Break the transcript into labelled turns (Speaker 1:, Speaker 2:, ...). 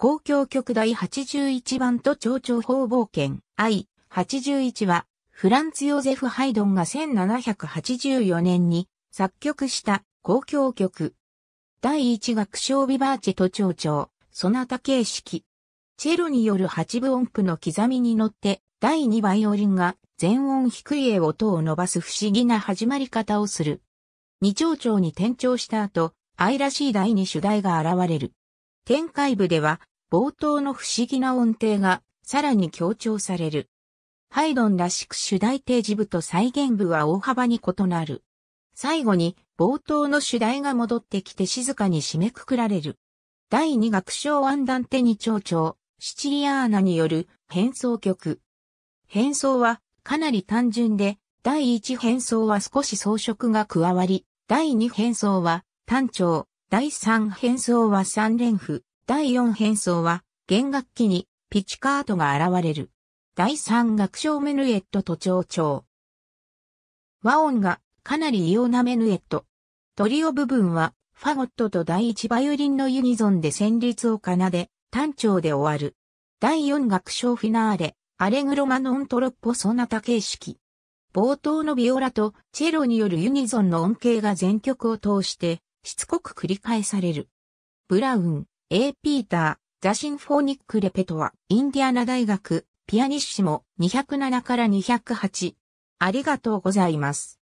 Speaker 1: 公共曲第81番と蝶々方冒険 I81 は、
Speaker 2: フランツ・ヨゼフ・ハイドンが1784年に作曲した公共曲。第1楽章ビバーチェと蝶々、そなた形式。チェロによる八分音符の刻みに乗って、第2バイオリンが全音低い絵音を伸ばす不思議な始まり方をする。二町長に転調した後、愛らしい第二主題が現れる。展開部では、冒頭の不思議な音程がさらに強調される。ハイドンらしく主題提示部と再現部は大幅に異なる。最後に冒頭の主題が戻ってきて静かに締めくくられる。第2楽章アンダンテニ長調、シチリアーナによる変奏曲。変奏はかなり単純で、第1変奏は少し装飾が加わり、第2変奏は単調、第3変奏は三連符。第4変装は、弦楽器にピチカートが現れる。第3楽章メヌエットと長調。和音がかなり異様なメヌエット。トリオ部分はファゴットと第1バイオリンのユニゾンで旋律を奏で、単調で終わる。第4楽章フィナーレ、アレグロマノントロッポソナタ形式。冒頭のビオラとチェロによるユニゾンの音形が全曲を通してしつこく繰り返される。ブラウン、A. ピーター、ザ・シンフォーニック・レペトは、インディアナ大学、ピアニッシモ207から208。
Speaker 1: ありがとうございます。